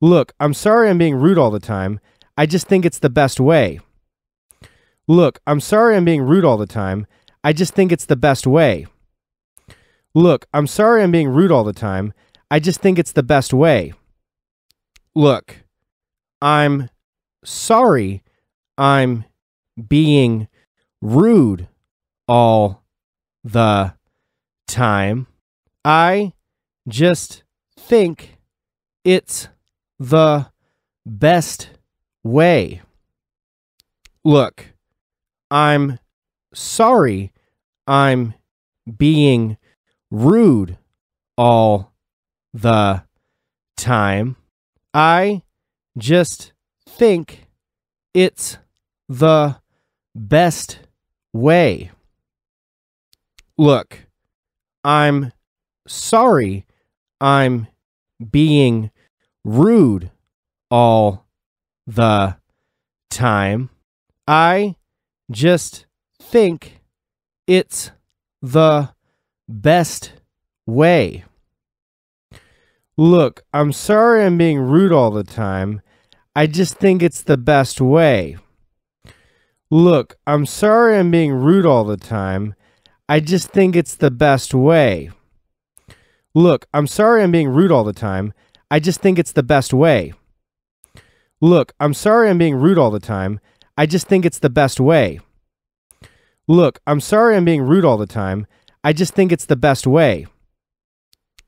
Look, I'm sorry I'm being rude all the time. I just think it's the best way. Look, I'm sorry I'm being rude all the time. I just think it's the best way. Look, I'm sorry I'm being rude all the time. I just think it's the best way. Look, I'm sorry I'm being rude all the time. I just think it's the best way. Look, I'm sorry I'm being rude all the time. I just think it's the best way. Look, I'm sorry I'm being rude all the time. I just think it's the best way. Look, I'm sorry I'm being rude all the time. I just think it's the best way. Look, I'm sorry I'm being rude all the time. I just think it's the best way. Look, I'm sorry I'm being rude all the time. I just think it's the best way. Look, I'm sorry I'm being rude all the time. I just think it's the best way. Look, I'm sorry I'm being rude all the time. I just think it's the best way.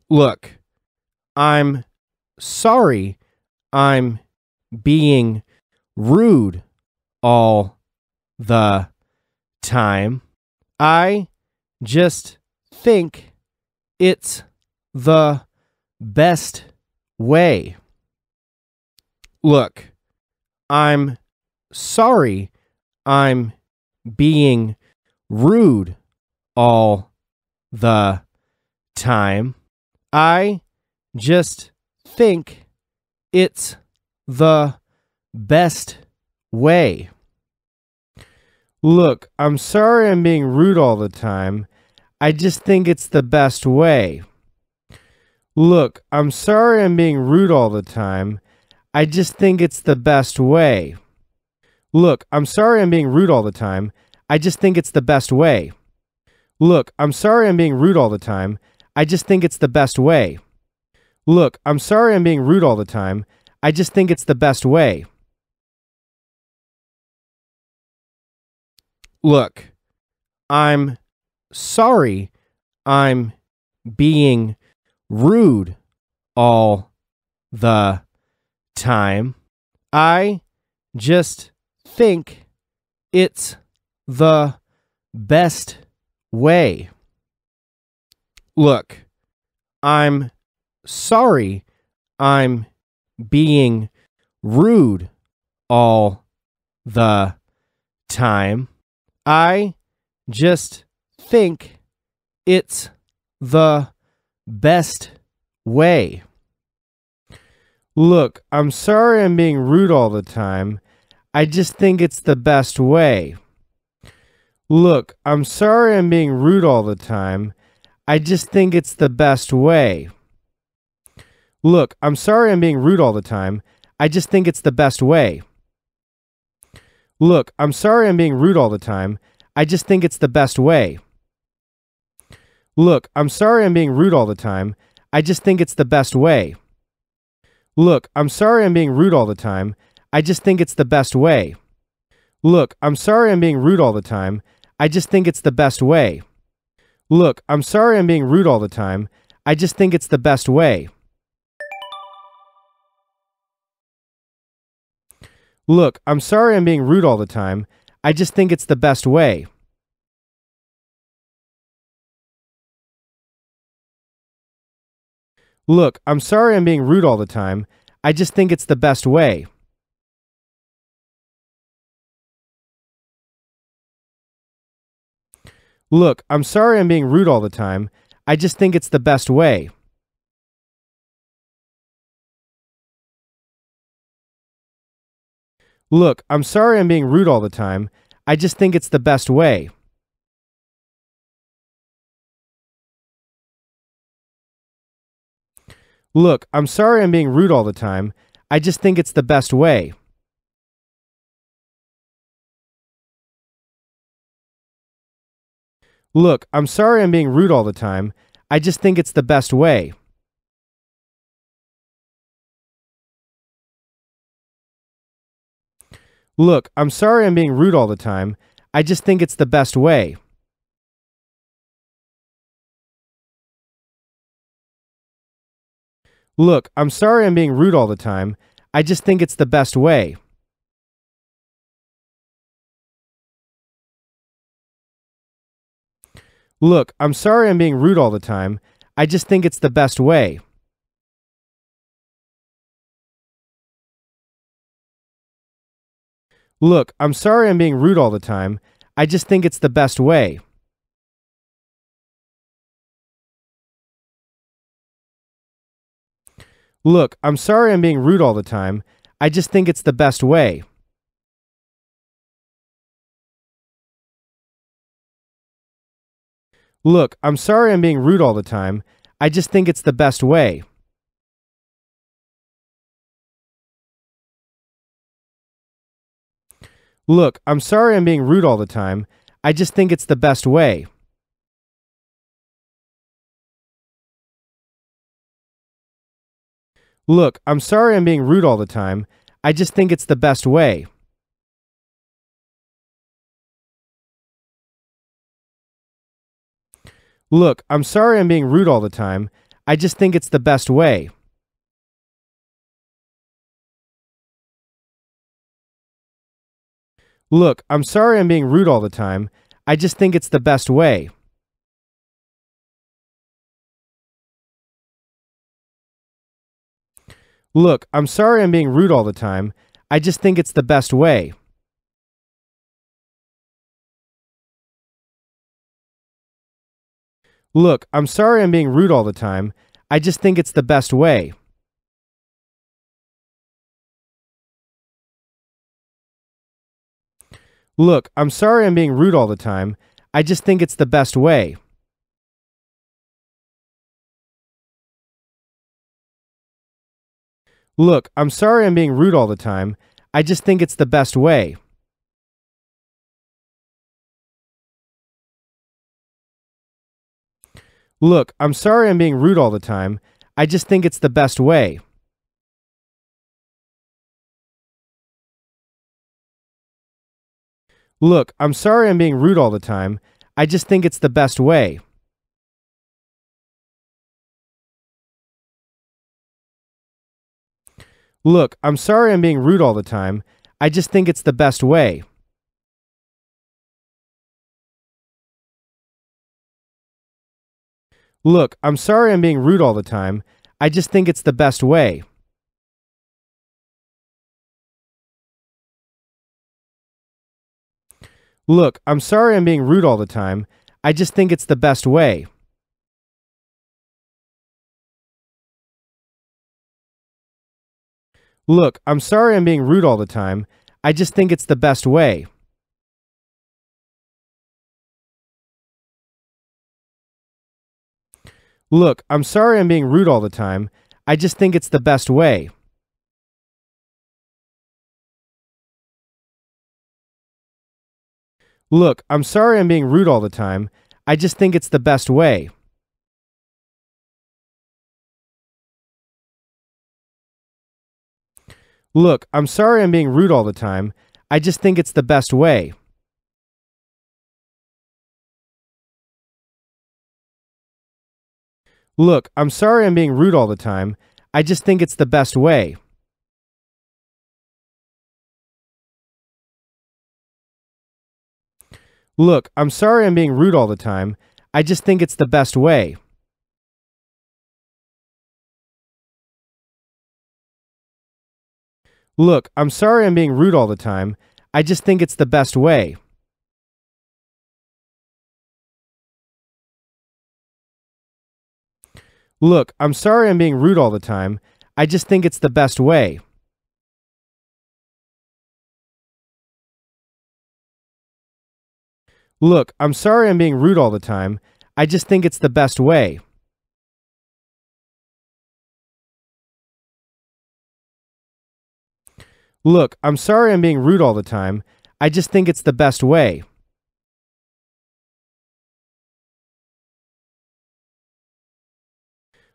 Look, I'm sorry I'm being rude all the time. I just think it's the best way. Look, I'm sorry I'm being rude all the time. I just think it's the best way. Look, I'm sorry I'm being rude all the time. I just think it's the best way. Look, I'm sorry I'm being rude all the time. I just think it's the best way. Look, I'm sorry I'm being rude all the time. I just think it's the best way. Look, I'm sorry I'm being rude all the time. I just think it's the best way. Look, I'm sorry I'm being rude all the time. I just think it's the best way. Look, I'm sorry I'm being rude all the time. I just think it's the best way. Look, I'm sorry I'm being rude all the time. I just think it's the best way. Look, I'm sorry I'm being rude all the time. I just think it's the best way. Look, I'm sorry I'm being rude all the time. I just think it's the best way. Look, I'm sorry I'm being rude all the time. I just think it's the best way. Look, I'm sorry I'm being rude all the time. I just think it's the best way. Look, I'm sorry I'm being rude all the time. I just think it's the best way. Look, I'm sorry I'm being rude all the time. I just think it's the best way. Look, I'm sorry I'm being rude all the time. I just think it's the best way. Look, I'm sorry I'm being rude all the time. I just think it's the best way. Look, I'm sorry I'm being rude all the time. I just think it's the best way. Look, I'm sorry I'm being rude all the time. I just think it's the best way. Look, I'm sorry I'm being rude all the time. I just think it's the best way. Look, I'm sorry I'm being rude all the time. I just think it's the best way. Look, I'm sorry I'm being rude all the time. I just think it's the best way. Look, I'm sorry I'm being rude all the time. I just think it's the best way. Look, I'm sorry I'm being rude all the time. I just think it's the best way. Look, I'm sorry I'm being rude all the time. I just think it's the best way. Look, I'm sorry I'm being rude all the time. I just think it's the best way. Look, I'm sorry I'm being rude all the time. I just think it's the best way. Look, I'm sorry I'm being rude all the time. I just think it's the best way. Look, I'm sorry I'm being rude all the time. I just think it's the best way. Look, I'm sorry I'm being rude all the time. I just think it's the best way. Look, I'm sorry I'm being rude all the time. I just think it's the best way. Look, I'm sorry I'm being rude all the time. I just think it's the best way. Look, I'm sorry I'm being rude all the time. I just think it's the best way. Look, I'm sorry I'm being rude all the time. I just think it's the best way. Look, I'm sorry I'm being rude all the time. I just think it's the best way. Look, I'm sorry I'm being rude all the time. I just think it's the best way. Look, I'm sorry I'm being rude all the time. I just think it's the best way. Look, I'm sorry I'm being rude all the time. I just think it's the best way. Look, I'm sorry I'm being rude all the time. I just think it's the best way. Look, I'm sorry I'm being rude all the time. I just think it's the best way. Look, I'm sorry I'm being rude all the time. I just think it's the best way. Look, I'm sorry I'm being rude all the time. I just think it's the best way. Look, I'm sorry I'm being rude all the time. I just think it's the best way. Look, I'm sorry I'm being rude all the time. I just think it's the best way. Look, I'm sorry I'm being rude all the time. I just think it's the best way. Look, I'm sorry I'm being rude all the time. I just think it's the best way. Look, I'm sorry I'm being rude all the time. I just think it's the best way. Look, I'm sorry I'm being rude all the time. I just think it's the best way. Look, I'm sorry I'm being rude all the time. I just think it's the best way. Look, I'm sorry I'm being rude all the time. I just think it's the best way. Look, I'm sorry I'm being rude all the time. I just think it's the best way. Look, I'm sorry I'm being rude all the time. I just think it's the best way.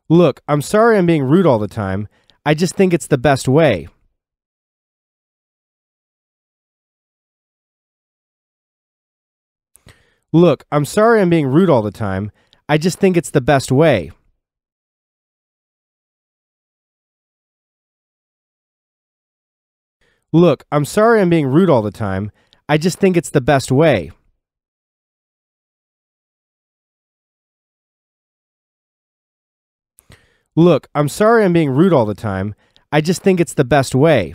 Look, I'm sorry I'm being rude all the time. I just think it's the best way. Look, I'm sorry I'm being rude all the time. I just think it's the best way. Look, I'm sorry I'm being rude all the time. I just think it's the best way. Look, I'm sorry I'm being rude all the time. I just think it's the best way.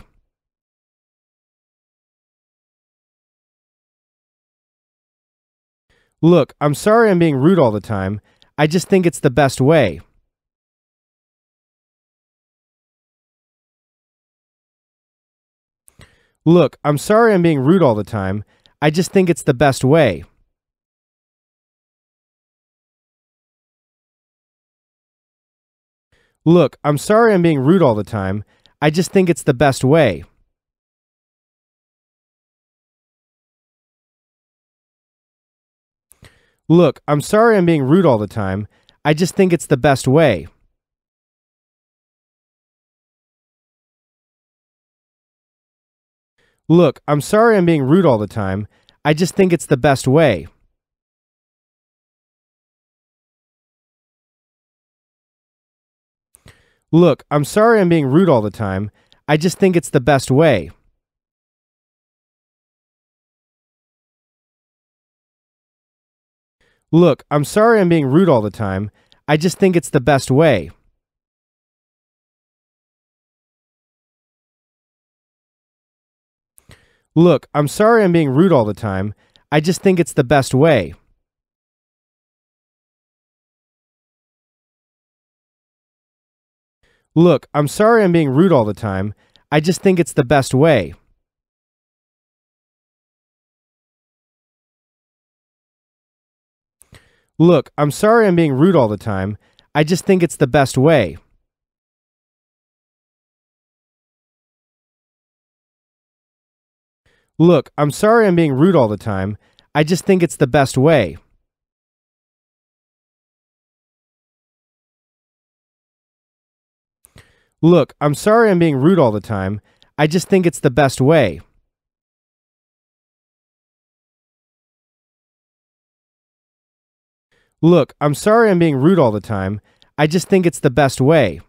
Look, I'm sorry I'm being rude all the time. I just think it's the best way. Look, I'm sorry I'm being rude all the time. I just think it's the best way. Look, I'm sorry I'm being rude all the time. I just think it's the best way. Look, I'm sorry I'm being rude all the time. I just think it's the best way. Look, I'm sorry I'm being rude all the time. I just think it's the best way. Look, I'm sorry I'm being rude all the time. I just think it's the best way. Look, I'm sorry I'm being rude all the time. I just think it's the best way. Look, I'm sorry I'm being rude all the time. I just think it's the best way. Look, I'm sorry I'm being rude all the time. I just think it's the best way. Look, I'm sorry I'm being rude all the time. I just think it's the best way. Look, I'm sorry I'm being rude all the time. I just think it's the best way. Look, I'm sorry I'm being rude all the time. I just think it's the best way. Look, I'm sorry I'm being rude all the time. I just think it's the best way.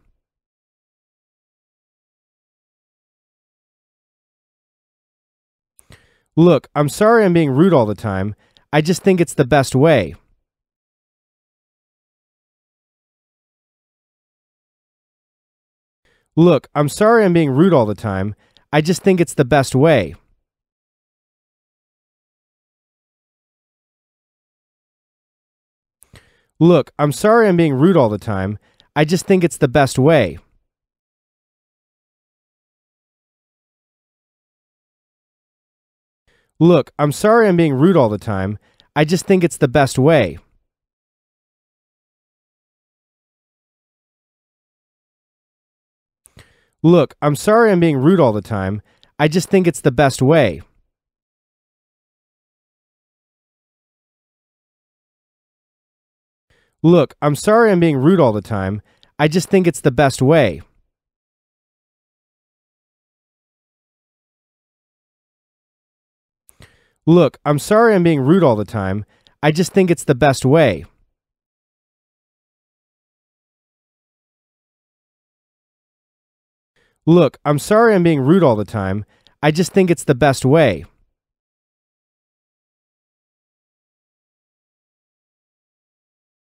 Look, I'm sorry I'm being rude all the time. I just think it's the best way. Look, I'm sorry I'm being rude all the time. I just think it's the best way. Look, I'm sorry I'm being rude all the time. I just think it's the best way. Look, I'm sorry I'm being rude all the time. I just think it's the best way. Look, I'm sorry I'm being rude all the time. I just think it's the best way. Look, I'm sorry I'm being rude all the time. I just think it's the best way. Look, I'm sorry I'm being rude all the time. I just think it's the best way. Look, I'm sorry I'm being rude all the time. I just think it's the best way.